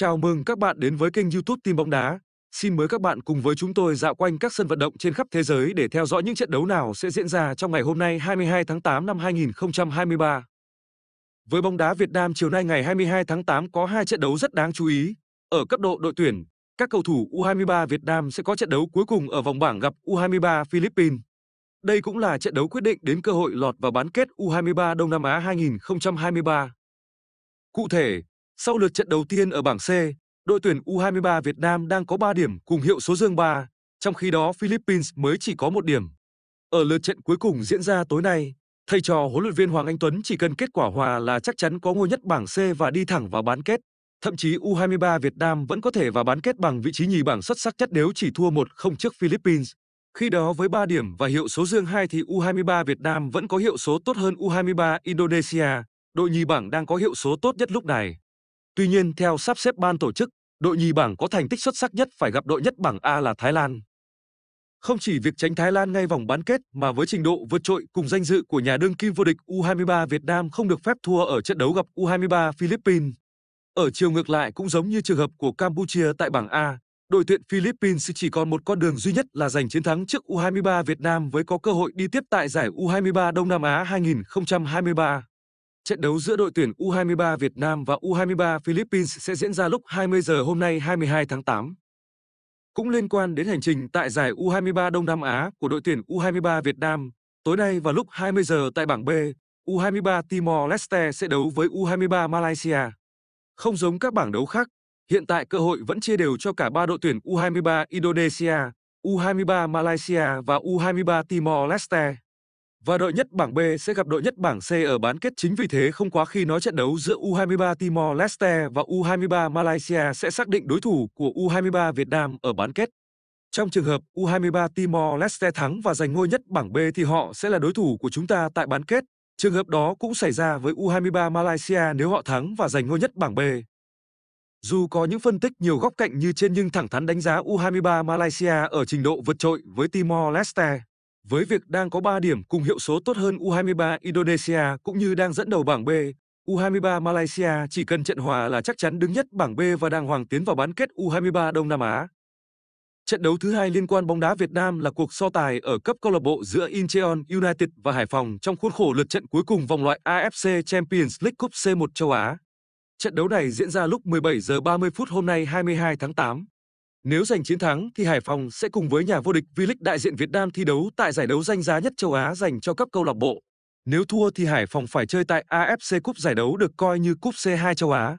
Chào mừng các bạn đến với kênh YouTube Tin bóng đá. Xin mời các bạn cùng với chúng tôi dạo quanh các sân vận động trên khắp thế giới để theo dõi những trận đấu nào sẽ diễn ra trong ngày hôm nay 22 tháng 8 năm 2023. Với bóng đá Việt Nam chiều nay ngày 22 tháng 8 có hai trận đấu rất đáng chú ý. Ở cấp độ đội tuyển, các cầu thủ U23 Việt Nam sẽ có trận đấu cuối cùng ở vòng bảng gặp U23 Philippines. Đây cũng là trận đấu quyết định đến cơ hội lọt vào bán kết U23 Đông Nam Á 2023. Cụ thể, sau lượt trận đầu tiên ở bảng C, đội tuyển U23 Việt Nam đang có 3 điểm cùng hiệu số dương 3, trong khi đó Philippines mới chỉ có 1 điểm. Ở lượt trận cuối cùng diễn ra tối nay, thầy trò huấn luyện viên Hoàng Anh Tuấn chỉ cần kết quả hòa là chắc chắn có ngôi nhất bảng C và đi thẳng vào bán kết. Thậm chí U23 Việt Nam vẫn có thể vào bán kết bằng vị trí nhì bảng xuất sắc nhất nếu chỉ thua 1-0 trước Philippines. Khi đó với 3 điểm và hiệu số dương 2 thì U23 Việt Nam vẫn có hiệu số tốt hơn U23 Indonesia, đội nhì bảng đang có hiệu số tốt nhất lúc này. Tuy nhiên, theo sắp xếp ban tổ chức, đội nhì bảng có thành tích xuất sắc nhất phải gặp đội nhất bảng A là Thái Lan. Không chỉ việc tránh Thái Lan ngay vòng bán kết mà với trình độ vượt trội cùng danh dự của nhà đương kim vô địch U23 Việt Nam không được phép thua ở trận đấu gặp U23 Philippines. Ở chiều ngược lại cũng giống như trường hợp của Campuchia tại bảng A, đội tuyển Philippines chỉ còn một con đường duy nhất là giành chiến thắng trước U23 Việt Nam với có cơ hội đi tiếp tại giải U23 Đông Nam Á 2023. Trận đấu giữa đội tuyển U23 Việt Nam và U23 Philippines sẽ diễn ra lúc 20 giờ hôm nay 22 tháng 8. Cũng liên quan đến hành trình tại giải U23 Đông Nam Á của đội tuyển U23 Việt Nam, tối nay vào lúc 20 giờ tại bảng B, U23 Timor Leste sẽ đấu với U23 Malaysia. Không giống các bảng đấu khác, hiện tại cơ hội vẫn chia đều cho cả ba đội tuyển U23 Indonesia, U23 Malaysia và U23 Timor Leste và đội nhất bảng B sẽ gặp đội nhất bảng C ở bán kết chính vì thế không quá khi nói trận đấu giữa U23 Timor Leste và U23 Malaysia sẽ xác định đối thủ của U23 Việt Nam ở bán kết. Trong trường hợp U23 Timor Leste thắng và giành ngôi nhất bảng B thì họ sẽ là đối thủ của chúng ta tại bán kết. Trường hợp đó cũng xảy ra với U23 Malaysia nếu họ thắng và giành ngôi nhất bảng B. Dù có những phân tích nhiều góc cạnh như trên nhưng thẳng thắn đánh giá U23 Malaysia ở trình độ vượt trội với Timor Leste. Với việc đang có 3 điểm cùng hiệu số tốt hơn U23 Indonesia cũng như đang dẫn đầu bảng B, U23 Malaysia chỉ cần trận hòa là chắc chắn đứng nhất bảng B và đang hoàng tiến vào bán kết U23 Đông Nam Á. Trận đấu thứ hai liên quan bóng đá Việt Nam là cuộc so tài ở cấp câu lạc bộ giữa Incheon United và Hải Phòng trong khuôn khổ lượt trận cuối cùng vòng loại AFC Champions League Cup C1 châu Á. Trận đấu này diễn ra lúc 17 giờ 30 phút hôm nay 22 tháng 8. Nếu giành chiến thắng thì Hải Phòng sẽ cùng với nhà vô địch V-League đại diện Việt Nam thi đấu tại giải đấu danh giá nhất châu Á dành cho các câu lạc bộ. Nếu thua thì Hải Phòng phải chơi tại AFC Cup giải đấu được coi như cúp C2 châu Á.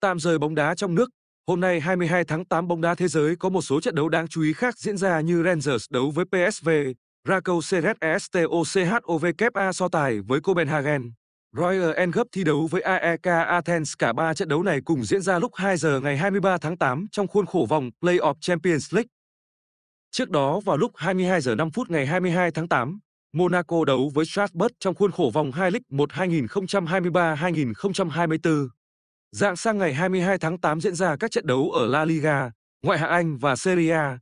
Tạm rời bóng đá trong nước, hôm nay 22 tháng 8 bóng đá thế giới có một số trận đấu đáng chú ý khác diễn ra như Rangers đấu với PSV, Rakow CSTOCHOVKA e so tài với Copenhagen. Royal Engub thi đấu với AEK Athens cả 3 trận đấu này cùng diễn ra lúc 2 giờ ngày 23 tháng 8 trong khuôn khổ vòng play Playoff Champions League. Trước đó vào lúc 22 giờ 5 phút ngày 22 tháng 8, Monaco đấu với Strasbourg trong khuôn khổ vòng 2 League 1 2023-2024. Dạng sang ngày 22 tháng 8 diễn ra các trận đấu ở La Liga, Ngoại hạng Anh và Serie A.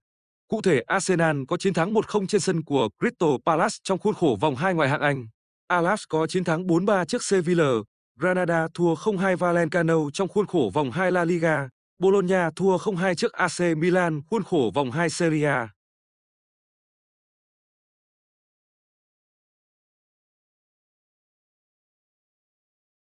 Cụ thể Arsenal có chiến thắng 1-0 trên sân của Crystal Palace trong khuôn khổ vòng 2 ngoại hạng Anh. Alas có chiến thắng 4-3 trước Sevilla, Granada thua 0-2 Valencano trong khuôn khổ vòng 2 La Liga, Bologna thua 0-2 trước AC Milan khuôn khổ vòng 2 Serie A.